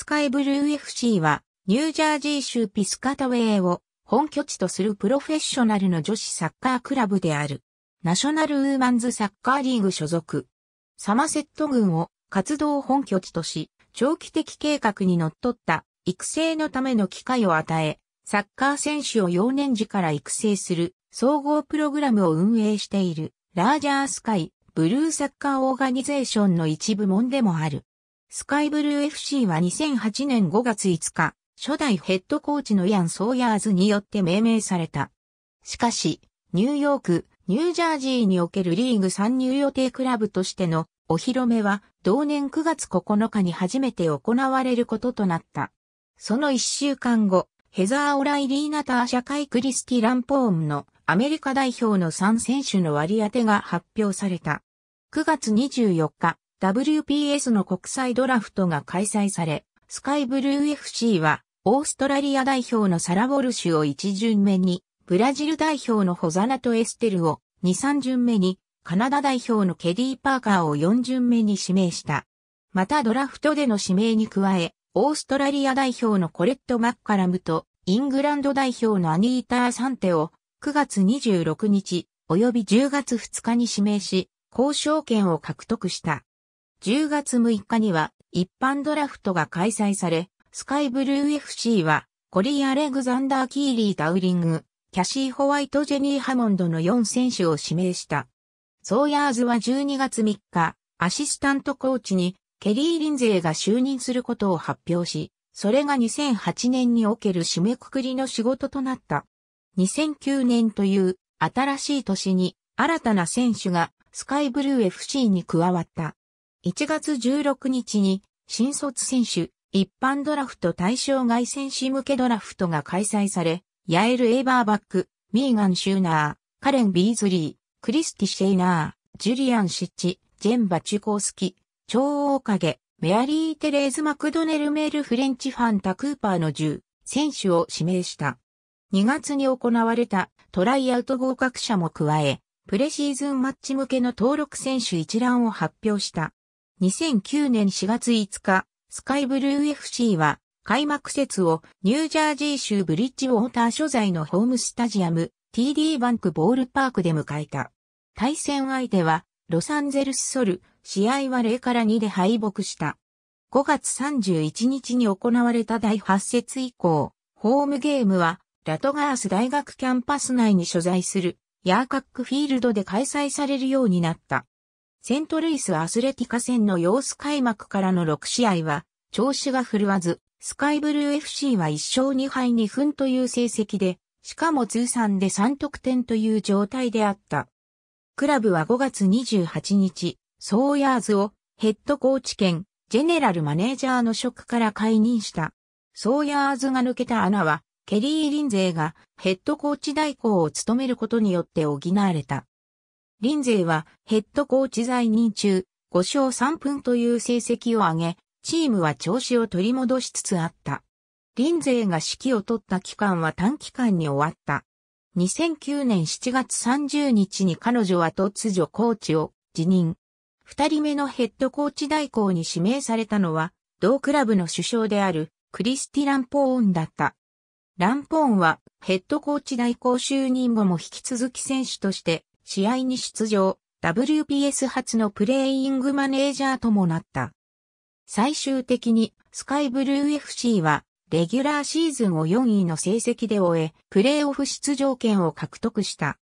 スカイブルー FC は、ニュージャージー州ピスカタウェイを本拠地とするプロフェッショナルの女子サッカークラブである。ナショナルウーマンズサッカーリーグ所属。サマセット軍を活動本拠地とし、長期的計画にのっとった育成のための機会を与え、サッカー選手を幼年時から育成する総合プログラムを運営しているラージャースカイブルーサッカーオーガニゼーションの一部門でもある。スカイブルー FC は2008年5月5日、初代ヘッドコーチのヤン・ソーヤーズによって命名された。しかし、ニューヨーク、ニュージャージーにおけるリーグ参入予定クラブとしてのお披露目は同年9月9日に初めて行われることとなった。その1週間後、ヘザー・オライリー・ナター社会クリスティ・ランポームのアメリカ代表の3選手の割り当てが発表された。9月24日、WPS の国際ドラフトが開催され、スカイブルー FC は、オーストラリア代表のサラ・ウォルシュを1巡目に、ブラジル代表のホザナとエステルを2、3巡目に、カナダ代表のケディ・パーカーを4巡目に指名した。またドラフトでの指名に加え、オーストラリア代表のコレット・マッカラムと、イングランド代表のアニーター・サンテを、9月26日、及び10月2日に指名し、交渉権を獲得した。10月6日には一般ドラフトが開催され、スカイブルー FC はコリー・アレグザンダー・キーリー・ダウリング、キャシー・ホワイト・ジェニー・ハモンドの4選手を指名した。ソーヤーズは12月3日、アシスタントコーチにケリー・リンゼーが就任することを発表し、それが2008年における締めくくりの仕事となった。2009年という新しい年に新たな選手がスカイブルー FC に加わった。1月16日に新卒選手、一般ドラフト対象外選手向けドラフトが開催され、ヤエル・エイバーバック、ミーガン・シューナー、カレン・ビーズリー、クリスティ・シェイナー、ジュリアン・シッチ、ジェンバ・チュコースキ、超大影、メアリー・テレーズ・マクドネル・メール・フレンチ・ファンタ・クーパーの10選手を指名した。2月に行われたトライアウト合格者も加え、プレシーズンマッチ向けの登録選手一覧を発表した。2009年4月5日、スカイブルー FC は開幕節をニュージャージー州ブリッジウォーター所在のホームスタジアム TD バンクボールパークで迎えた。対戦相手はロサンゼルスソル、試合は0から2で敗北した。5月31日に行われた第8節以降、ホームゲームはラトガース大学キャンパス内に所在するヤーカックフィールドで開催されるようになった。セントルイスアスレティカ戦の様子開幕からの6試合は、調子が振るわず、スカイブルー FC は1勝2敗2分という成績で、しかも通算で3得点という状態であった。クラブは5月28日、ソーヤーズをヘッドコーチ兼ジェネラルマネージャーの職から解任した。ソーヤーズが抜けた穴は、ケリー・リンゼーがヘッドコーチ代行を務めることによって補われた。リンゼイはヘッドコーチ在任中、5勝3分という成績を上げ、チームは調子を取り戻しつつあった。リンゼイが指揮を取った期間は短期間に終わった。2009年7月30日に彼女は突如コーチを辞任。二人目のヘッドコーチ代行に指名されたのは、同クラブの首相であるクリスティ・ランポーンだった。ランポーンはヘッドコーチ代行就任後も引き続き選手として試合に出場、WPS 初のプレイングマネージャーともなった。最終的にスカイブルー FC はレギュラーシーズンを4位の成績で終え、プレーオフ出場権を獲得した。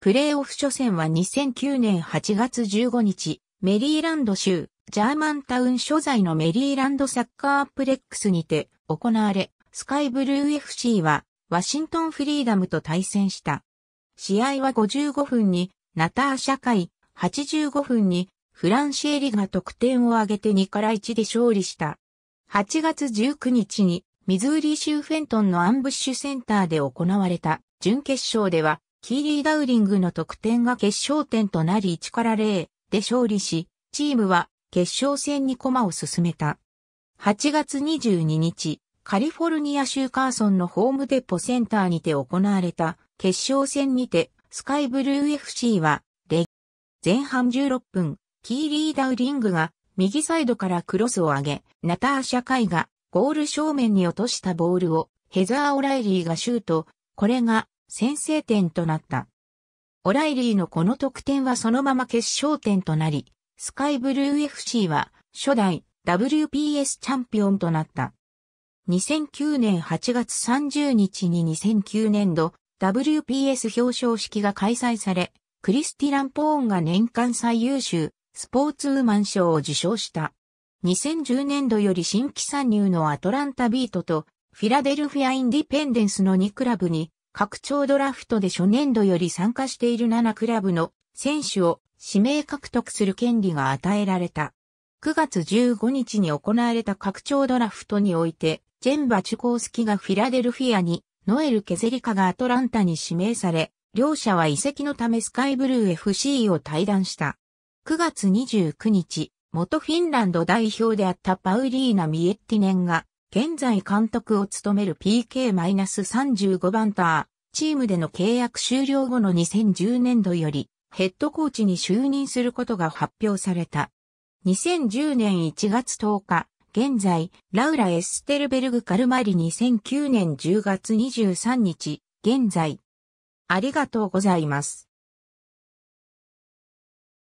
プレーオフ初戦は2009年8月15日、メリーランド州、ジャーマンタウン所在のメリーランドサッカーアップレックスにて行われ、スカイブルー FC はワシントンフリーダムと対戦した。試合は55分にナターシャ会、85分にフランシエリが得点を上げて2から1で勝利した。8月19日にミズーリ州フェントンのアンブッシュセンターで行われた準決勝ではキーリー・ダウリングの得点が決勝点となり1から0で勝利し、チームは決勝戦に駒を進めた。8月22日、カリフォルニア州カーソンのホームデポセンターにて行われた決勝戦にて、スカイブルー FC は、レ前半16分、キーリー・ダウリングが、右サイドからクロスを上げ、ナターシャ・カイが、ゴール正面に落としたボールを、ヘザー・オライリーがシュート、これが、先制点となった。オライリーのこの得点はそのまま決勝点となり、スカイブルー FC は、初代 WPS チャンピオンとなった。2009年8月30日に2009年度 WPS 表彰式が開催され、クリスティ・ランポーンが年間最優秀スポーツウーマン賞を受賞した。2010年度より新規参入のアトランタビートとフィラデルフィア・インディペンデンスの2クラブに拡張ドラフトで初年度より参加している7クラブの選手を指名獲得する権利が与えられた。9月15日に行われた拡張ドラフトにおいて、ジェンバ・チュコースキがフィラデルフィアにノエル・ケゼリカがアトランタに指名され、両者は移籍のためスカイブルー FC を退団した。9月29日、元フィンランド代表であったパウリーナ・ミエッティネンが、現在監督を務める PK-35 番ター、チームでの契約終了後の2010年度より、ヘッドコーチに就任することが発表された。2010年1月10日、現在、ラウラ・エステルベルグ・カルマリ2009年10月23日、現在。ありがとうございます。